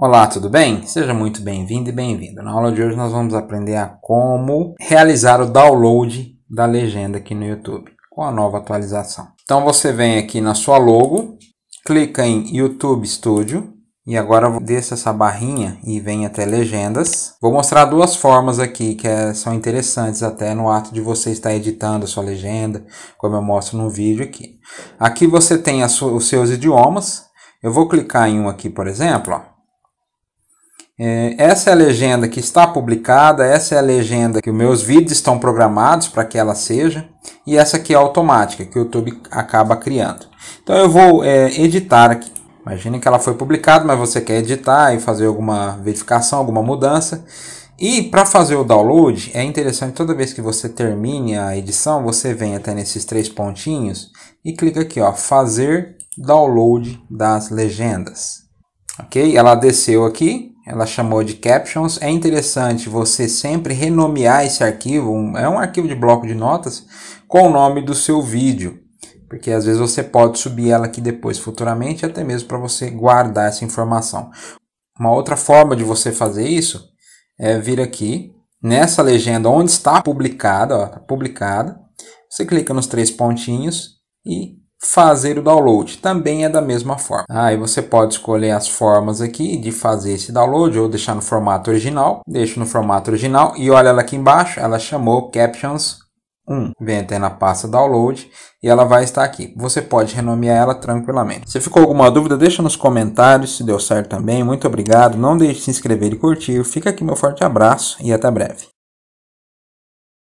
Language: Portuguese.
Olá, tudo bem? Seja muito bem-vindo e bem-vindo. Na aula de hoje nós vamos aprender a como realizar o download da legenda aqui no YouTube com a nova atualização. Então você vem aqui na sua logo, clica em YouTube Studio e agora desça essa barrinha e vem até legendas. Vou mostrar duas formas aqui que é, são interessantes até no ato de você estar editando a sua legenda, como eu mostro no vídeo aqui. Aqui você tem os seus idiomas. Eu vou clicar em um aqui, por exemplo, ó é, essa é a legenda que está publicada, essa é a legenda que os meus vídeos estão programados para que ela seja, e essa aqui é automática, que o YouTube acaba criando. Então eu vou é, editar aqui. Imagine que ela foi publicada, mas você quer editar e fazer alguma verificação, alguma mudança. E para fazer o download, é interessante toda vez que você termine a edição, você vem até nesses três pontinhos e clica aqui, ó, fazer download das legendas. Ok? Ela desceu aqui, ela chamou de captions. É interessante você sempre renomear esse arquivo, um, é um arquivo de bloco de notas, com o nome do seu vídeo, porque às vezes você pode subir ela aqui depois, futuramente, até mesmo para você guardar essa informação. Uma outra forma de você fazer isso é vir aqui nessa legenda onde está publicada, ó, tá publicada. Você clica nos três pontinhos e fazer o download também é da mesma forma. Aí você pode escolher as formas aqui de fazer esse download ou deixar no formato original. Deixo no formato original e olha ela aqui embaixo, ela chamou Captions 1. Vem até na pasta download e ela vai estar aqui. Você pode renomear ela tranquilamente. Se ficou alguma dúvida, deixa nos comentários se deu certo também. Muito obrigado. Não deixe de se inscrever e curtir. Fica aqui meu forte abraço e até breve.